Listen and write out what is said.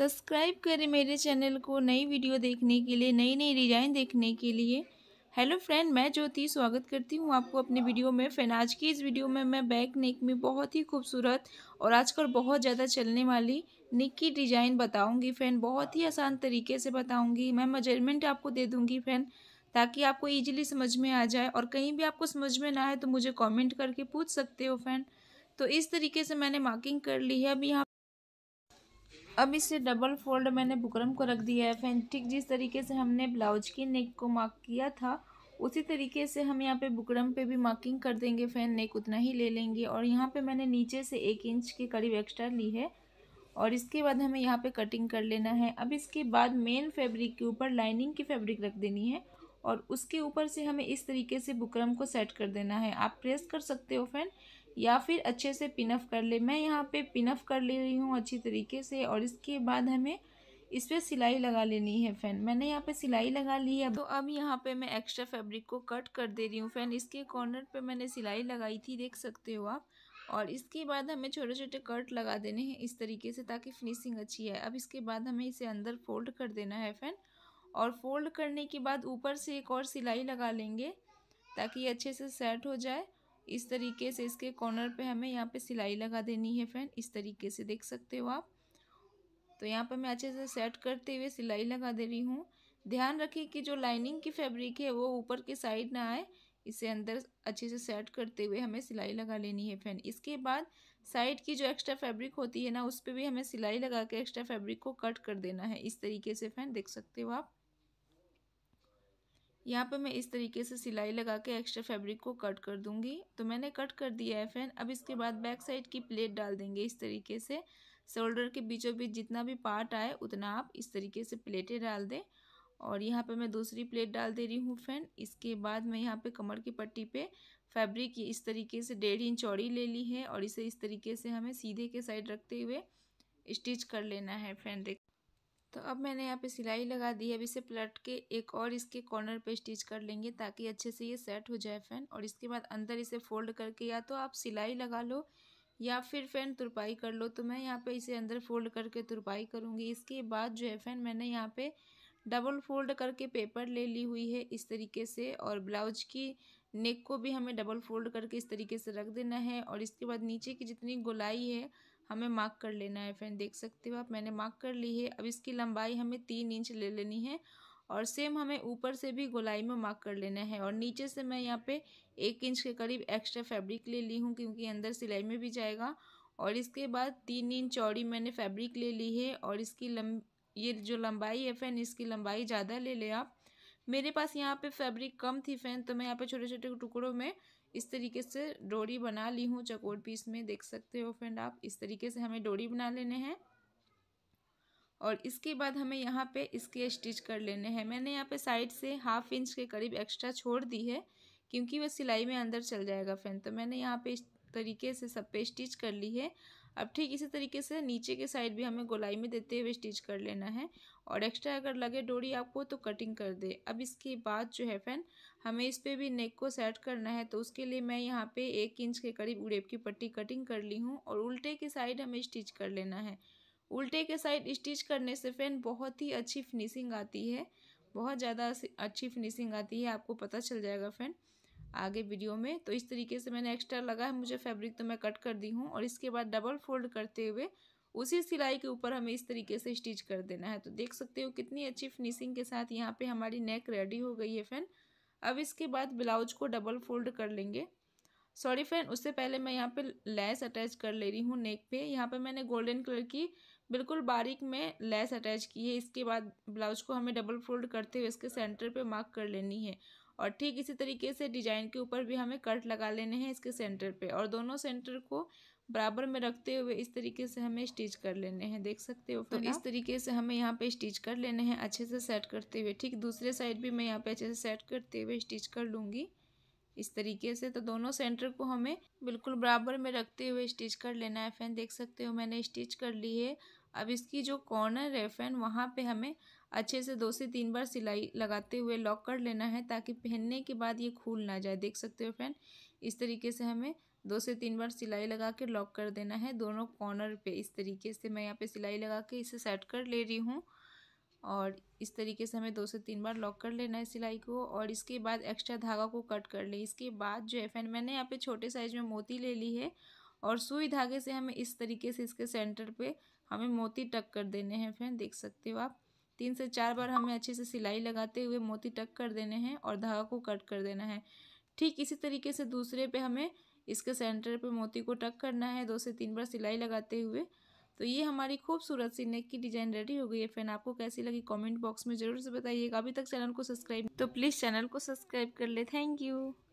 subscribe करें मेरे channel को नई वीडियो देखने के लिए नई नई डिज़ाइन देखने के लिए हेलो फ्रेंड मैं ज्योति स्वागत करती हूँ आपको अपने वीडियो में फ्रेंड आज की इस वीडियो में मैं बैक नेक में बहुत ही खूबसूरत और आजकल बहुत ज़्यादा चलने वाली नेक की डिज़ाइन बताऊँगी फ्रेंड बहुत ही आसान तरीके से बताऊँगी मैं मेजरमेंट आपको दे दूँगी फ्रेंड ताकि आपको ईजिली समझ में आ जाए और कहीं भी आपको समझ में ना आए तो मुझे कॉमेंट करके पूछ सकते हो फ्रेंड तो इस तरीके से मैंने मार्किंग कर ली है अभी यहाँ अब इसे डबल फोल्ड मैंने बुकरम को रख दिया है फैन ठीक जिस तरीके से हमने ब्लाउज की नेक को मार्क किया था उसी तरीके से हम यहाँ पे बुकरम पे भी मार्किंग कर देंगे फैन नेक उतना ही ले लेंगे और यहाँ पे मैंने नीचे से एक इंच के करीब एक्स्ट्रा ली है और इसके बाद हमें यहाँ पे कटिंग कर लेना है अब इसके बाद मेन फैब्रिक के ऊपर लाइनिंग की फैब्रिक रख देनी है और उसके ऊपर से हमें इस तरीके से बुकरम को सेट कर देना है आप प्रेस कर सकते हो फैन या फिर अच्छे से पिनअप कर ले मैं यहाँ पे पिनअप कर ले रही हूँ अच्छी तरीके से और इसके बाद हमें इस पर सिलाई लगा लेनी है फ़ैन मैंने यहाँ पे सिलाई लगा ली है तो अब यहाँ पे मैं एक्स्ट्रा फैब्रिक को कट कर दे रही हूँ फ़ैन इसके कॉर्नर पे मैंने सिलाई लगाई थी देख सकते हो आप और इसके बाद हमें छोटे छोटे कट लगा देने हैं इस तरीके से ताकि फिनिशिंग अच्छी है अब इसके बाद हमें इसे अंदर फोल्ड कर देना है फ़ैन और फोल्ड करने के बाद ऊपर से एक और सिलाई लगा लेंगे ताकि अच्छे से सेट हो जाए इस तरीके से इसके कॉर्नर पे हमें यहाँ पे सिलाई लगा देनी है फ्रेंड इस तरीके से देख सकते हो आप तो यहाँ पर मैं अच्छे से सेट करते हुए सिलाई लगा दे रही हूँ ध्यान रखें कि जो लाइनिंग की फैब्रिक है वो ऊपर की साइड ना आए इसे अंदर अच्छे से सेट करते हुए हमें सिलाई लगा लेनी है फ्रेंड इसके बाद साइड की जो एक्स्ट्रा फैब्रिक होती है ना उस पर भी हमें सिलाई लगा के एक्स्ट्रा फैब्रिक को कट कर देना है इस तरीके से फ्रेंड देख सकते हो आप यहाँ पर मैं इस तरीके से सिलाई लगा के एक्स्ट्रा फैब्रिक को कट कर दूंगी तो मैंने कट कर दिया है फ्रेंड अब इसके बाद बैक साइड की प्लेट डाल देंगे इस तरीके से शोल्डर के बीचों बीच जितना भी पार्ट आए उतना आप इस तरीके से प्लेटें डाल दें और यहाँ पे मैं दूसरी प्लेट डाल दे रही हूँ फ्रेंड इसके बाद मैं यहाँ पे कमर की पट्टी पे फैब्रिक इस तरीके से डेढ़ इंच चौड़ी ले ली है और इसे इस तरीके से हमें सीधे के साइड रखते हुए स्टिच कर लेना है फ्रेंड देख तो अब मैंने यहाँ पे सिलाई लगा दी है अब इसे पलट के एक और इसके कॉर्नर पे स्टिच कर लेंगे ताकि अच्छे से ये सेट हो जाए फैन और इसके बाद अंदर इसे फोल्ड करके या तो आप सिलाई लगा लो या फिर फैन तुरपाई कर लो तो मैं यहाँ पे इसे अंदर फोल्ड करके तुरपाई करूँगी इसके बाद जो है फैन मैंने यहाँ पे डबल फोल्ड करके पेपर ले ली हुई है इस तरीके से और ब्लाउज की नेक को भी हमें डबल फोल्ड करके इस तरीके से रख देना है और इसके बाद नीचे की जितनी गोलाई है हमें मार्क कर लेना है फ्रेंड देख सकते हो आप मैंने मार्क कर ली है अब इसकी लंबाई हमें तीन इंच ले लेनी है और सेम हमें ऊपर से भी गोलाई में मार्क कर लेना है और नीचे से मैं यहाँ पे एक इंच के करीब एक्स्ट्रा फैब्रिक ले ली हूँ क्योंकि अंदर सिलाई में भी जाएगा और इसके बाद तीन इंच चौड़ी मैंने फैब्रिक ले ली है और इसकी लंब ये जो लंबाई है फैन इसकी लंबाई ज़्यादा ले लें आप मेरे पास यहाँ पे फैब्रिक कम थी फैन तो मैं यहाँ पे छोटे छोटे टुकड़ों में इस तरीके से डोरी बना ली हूँ चकोर पीस में देख सकते हो फ्रेंड आप इस तरीके से हमें डोरी बना लेने हैं और इसके बाद हमें यहाँ पे इसके स्टिच कर लेने हैं मैंने यहाँ पे साइड से हाफ इंच के करीब एक्स्ट्रा छोड़ दी है क्योंकि वह सिलाई में अंदर चल जाएगा फ्रेंड तो मैंने यहाँ पे इस तरीके से सब पे स्टिच कर ली है अब ठीक इसी तरीके से नीचे के साइड भी हमें गोलाई में देते हुए स्टिच कर लेना है और एक्स्ट्रा अगर लगे डोरी आपको तो कटिंग कर दे अब इसके बाद जो है फैन हमें इस पर भी नेक को सेट करना है तो उसके लिए मैं यहाँ पे एक इंच के करीब उड़ेप की पट्टी कटिंग कर ली हूँ और उल्टे के साइड हमें स्टिच कर लेना है उल्टे के साइड स्टिच करने से फैन बहुत ही अच्छी फिनिशिंग आती है बहुत ज़्यादा अच्छी फिनिशिंग आती है आपको पता चल जाएगा फ़ैन आगे वीडियो में तो इस तरीके से मैंने एक्स्ट्रा लगा है मुझे फैब्रिक तो मैं कट कर दी हूँ और इसके बाद डबल फोल्ड करते हुए उसी सिलाई के ऊपर हमें इस तरीके से स्टिच कर देना है तो देख सकते हो कितनी अच्छी फिनिशिंग के साथ यहाँ पे हमारी नेक रेडी हो गई है फैन अब इसके बाद ब्लाउज को डबल फोल्ड कर लेंगे सॉरी फैन उससे पहले मैं यहाँ पे लेस अटैच कर ले रही हूँ नेक पे यहाँ पे मैंने गोल्डन कलर की बिल्कुल बारीक में लेस अटैच की है इसके बाद ब्लाउज को हमें डबल फोल्ड करते हुए इसके सेंटर पर मार्क कर लेनी है और ठीक इसी तरीके से डिजाइन के ऊपर भी हमें कट लगा लेने हैं इसके सेंटर पे और दोनों सेंटर को बराबर में रखते हुए इस तरीके से हमें स्टिच कर लेने हैं देख सकते हो तो इस तरीके से हमें यहाँ पे स्टिच कर लेने हैं अच्छे से सेट करते हुए ठीक दूसरे साइड भी मैं यहाँ पे अच्छे से सेट करते हुए स्टिच कर लूँगी इस तरीके से तो दोनों सेंटर को हमें बिल्कुल बराबर में रखते हुए स्टिच कर लेना है फैन देख सकते हो मैंने स्टिच कर ली है अब इसकी जो कॉर्नर है फैन वहाँ पे हमें अच्छे से दो से तीन बार सिलाई लगाते हुए लॉक कर लेना है ताकि पहनने के बाद ये खुल ना जाए देख सकते हो फ्रेंड इस तरीके से हमें दो से तीन बार सिलाई लगा के लॉक कर देना है दोनों कॉर्नर पे इस तरीके से मैं यहाँ पे सिलाई लगा के इसे सेट कर ले रही हूँ और इस तरीके से हमें दो से तीन बार लॉक कर लेना है सिलाई को और इसके बाद एक्स्ट्रा धागा को कट कर ले इसके बाद जो है फैन मैंने यहाँ पे छोटे साइज में मोती ले ली है और सुई धागे से हमें इस तरीके से इसके सेंटर पर हमें मोती टक कर देने हैं फ्रेंड देख सकते हो आप तीन से चार बार हमें अच्छे से सिलाई लगाते हुए मोती टक कर देने हैं और धागा को कट कर देना है ठीक इसी तरीके से दूसरे पे हमें इसके सेंटर पे मोती को टक करना है दो से तीन बार सिलाई लगाते हुए तो ये हमारी खूबसूरत सी नेक की डिज़ाइन रेडी हो गई है फ्रेंड आपको कैसी लगी कमेंट बॉक्स में ज़रूर से बताइएगा अभी तक चैनल को सब्सक्राइब तो प्लीज़ चैनल को सब्सक्राइब कर ले थैंक यू